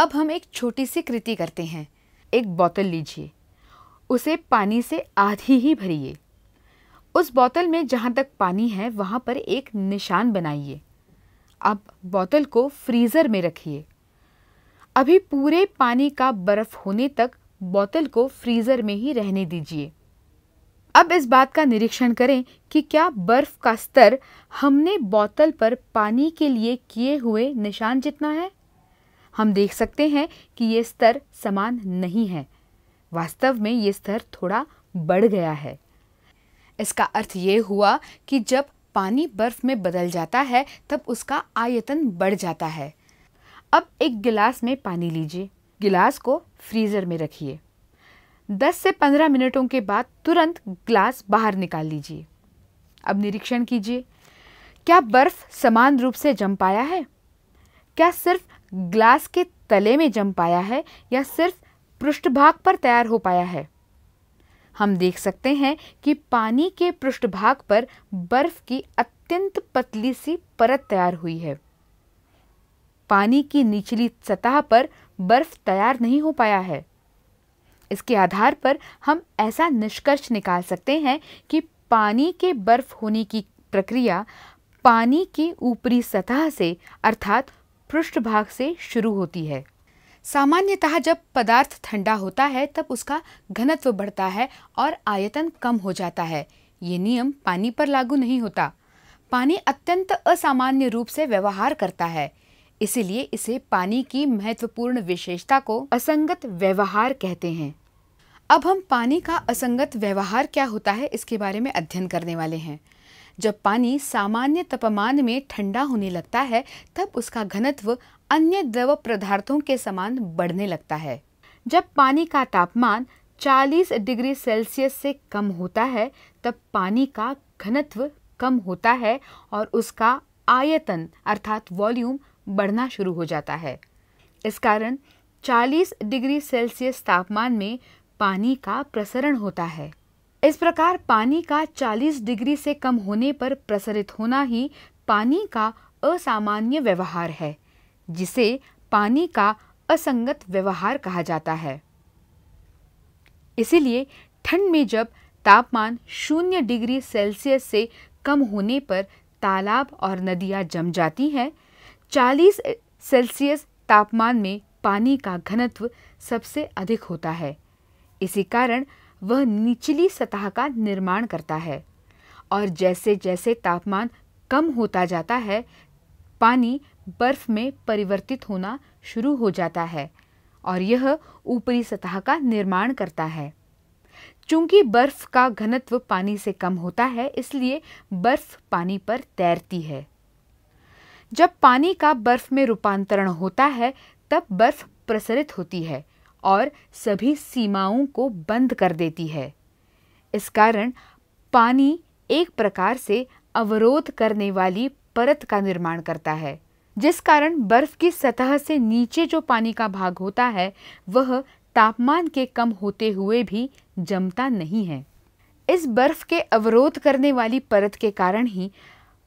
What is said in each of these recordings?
अब हम एक छोटी सी कृति करते हैं एक बोतल लीजिए उसे पानी से आधी ही भरिए उस बोतल में जहाँ तक पानी है वहाँ पर एक निशान बनाइए अब बोतल को फ्रीज़र में रखिए अभी पूरे पानी का बर्फ़ होने तक बोतल को फ्रीज़र में ही रहने दीजिए अब इस बात का निरीक्षण करें कि क्या बर्फ़ का स्तर हमने बोतल पर पानी के लिए किए हुए निशान जितना है हम देख सकते हैं कि ये स्तर समान नहीं है वास्तव में ये स्तर थोड़ा बढ़ गया है इसका अर्थ ये हुआ कि जब पानी बर्फ में बदल जाता है तब उसका आयतन बढ़ जाता है अब एक गिलास में पानी लीजिए गिलास को फ्रीज़र में रखिए 10 से 15 मिनटों के बाद तुरंत ग्लास बाहर निकाल लीजिए अब निरीक्षण कीजिए क्या बर्फ समान रूप से जम पाया है क्या सिर्फ ग्लास के तले में जम पाया है या सिर्फ पृष्ठभाग पर तैयार हो पाया है हम देख सकते हैं कि पानी के पृष्ठभाग पर बर्फ की अत्यंत पतली सी परत तैयार हुई है पानी की निचली सतह पर बर्फ तैयार नहीं हो पाया है इसके आधार पर हम ऐसा निष्कर्ष निकाल सकते हैं कि पानी के बर्फ होने की प्रक्रिया पानी की ऊपरी सतह से अर्थात पृष्ठभाग से शुरू होती है सामान्यतः जब पदार्थ ठंडा होता है तब उसका घनत्व बढ़ता है और आयतन कम हो जाता है ये नियम पानी पर लागू नहीं होता पानी अत्यंत असामान्य रूप से व्यवहार करता है इसीलिए इसे पानी की महत्वपूर्ण विशेषता को असंगत व्यवहार कहते हैं अब हम पानी का असंगत व्यवहार क्या होता है इसके बारे में अध्ययन करने वाले हैं जब पानी सामान्य तापमान में ठंडा होने लगता है तब उसका घनत्व अन्य द्रव पदार्थों के समान बढ़ने लगता है जब पानी का तापमान 40 डिग्री सेल्सियस से कम होता है तब पानी का घनत्व कम होता है और उसका आयतन अर्थात वॉल्यूम बढ़ना शुरू हो जाता है इस कारण 40 डिग्री सेल्सियस तापमान में पानी का प्रसरण होता है इस प्रकार पानी का 40 डिग्री से कम होने पर प्रसरित होना ही पानी का असामान्य व्यवहार है जिसे पानी का असंगत व्यवहार कहा जाता है इसीलिए ठंड में जब तापमान शून्य डिग्री सेल्सियस से कम होने पर तालाब और नदियाँ जम जाती हैं 40 सेल्सियस तापमान में पानी का घनत्व सबसे अधिक होता है इसी कारण वह निचली सतह का निर्माण करता है और जैसे जैसे तापमान कम होता जाता है पानी बर्फ में परिवर्तित होना शुरू हो जाता है और यह ऊपरी सतह का निर्माण करता है चूंकि बर्फ का घनत्व पानी से कम होता है इसलिए बर्फ पानी पर तैरती है जब पानी का बर्फ में रूपांतरण होता है तब बर्फ प्रसरित होती है और सभी सीमाओं को बंद कर देती है इस कारण पानी एक प्रकार से अवरोध करने वाली परत का निर्माण करता है जिस कारण बर्फ की सतह से नीचे जो पानी का भाग होता है वह तापमान के कम होते हुए भी जमता नहीं है इस बर्फ के अवरोध करने वाली परत के कारण ही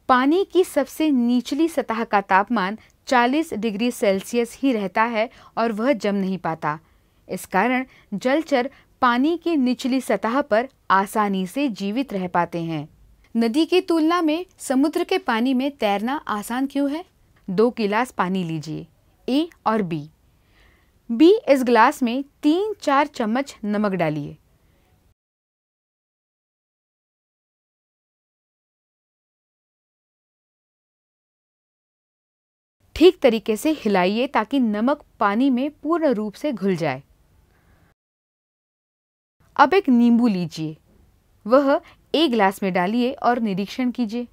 पानी की सबसे निचली सतह का तापमान 40 डिग्री सेल्सियस ही रहता है और वह जम नहीं पाता इस कारण जलचर पानी की निचली सतह पर आसानी से जीवित रह पाते हैं नदी की तुलना में समुद्र के पानी में तैरना आसान क्यों है दो गिलास पानी लीजिए ए और बी बी इस गिलास में तीन चार चम्मच नमक डालिए ठीक तरीके से हिलाइए ताकि नमक पानी में पूर्ण रूप से घुल जाए अब एक नींबू लीजिए वह एक ग्लास में डालिए और निरीक्षण कीजिए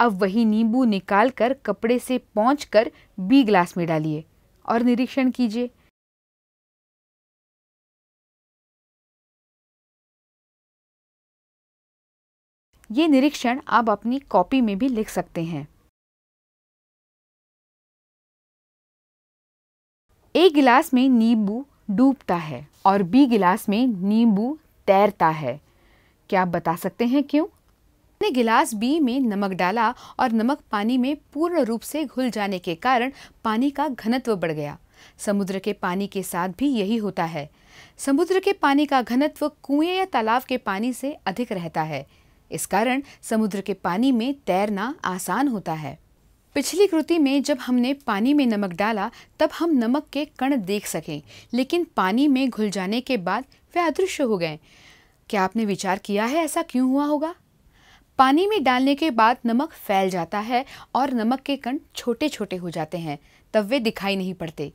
अब वही नींबू निकाल कर कपड़े से पहुँच कर बी ग्लास में डालिए और निरीक्षण कीजिए ये निरीक्षण आप अपनी कॉपी में भी लिख सकते हैं एक गिलास में नींबू डूबता है और बी गिलास में नींबू तैरता है क्या आप बता सकते हैं क्यों ने गिलास बी में नमक डाला और नमक पानी में पूर्ण रूप से घुल जाने के कारण पानी का घनत्व बढ़ गया समुद्र के पानी के साथ भी यही होता है समुद्र के पानी का घनत्व कुएं या तालाब के पानी से अधिक रहता है इस कारण समुद्र के पानी में तैरना आसान होता है पिछली कृति में जब हमने पानी में नमक डाला तब हम नमक के कण देख सकें लेकिन पानी में घुल जाने के बाद वे अदृश्य हो गए क्या आपने विचार किया है ऐसा क्यों हुआ होगा पानी में डालने के बाद नमक फैल जाता है और नमक के कण छोटे छोटे हो जाते हैं तब वे दिखाई नहीं पड़ते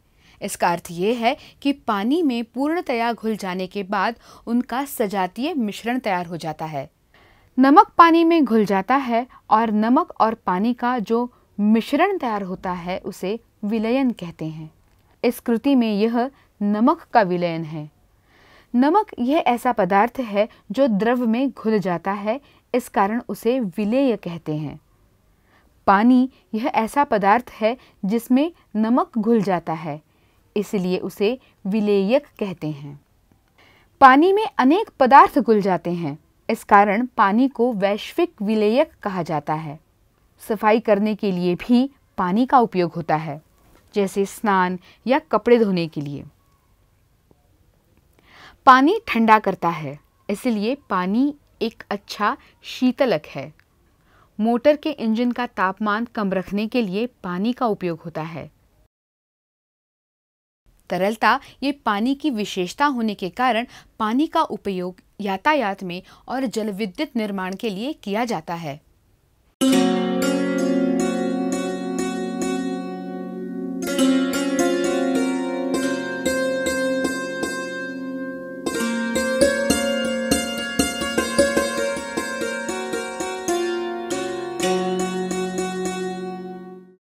इसका अर्थ ये है कि पानी में पूर्णतया घुल जाने के बाद उनका सजातीय मिश्रण तैयार हो जाता है नमक पानी में घुल जाता है और नमक और पानी का जो मिश्रण तैयार होता है उसे विलयन कहते हैं इस कृति में यह नमक का विलयन है नमक यह ऐसा पदार्थ है जो द्रव में घुल जाता है इस कारण उसे विलेय कहते हैं पानी यह ऐसा पदार्थ है जिसमें नमक घुल जाता है इसलिए उसे विलेयक कहते हैं पानी में अनेक पदार्थ घुल जाते हैं इस कारण पानी को वैश्विक विलेयक कहा जाता है सफाई करने के लिए भी पानी का उपयोग होता है जैसे स्नान या कपड़े धोने के लिए पानी ठंडा करता है इसलिए पानी एक अच्छा शीतलक है मोटर के इंजन का तापमान कम रखने के लिए पानी का उपयोग होता है तरलता ये पानी की विशेषता होने के कारण पानी का उपयोग यातायात में और जल विद्युत निर्माण के लिए किया जाता है